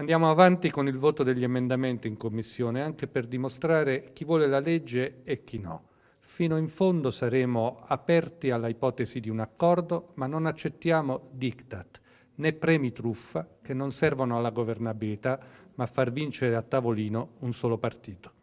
Andiamo avanti con il voto degli emendamenti in commissione, anche per dimostrare chi vuole la legge e chi no. Fino in fondo saremo aperti alla ipotesi di un accordo, ma non accettiamo diktat né premi truffa che non servono alla governabilità, ma a far vincere a tavolino un solo partito.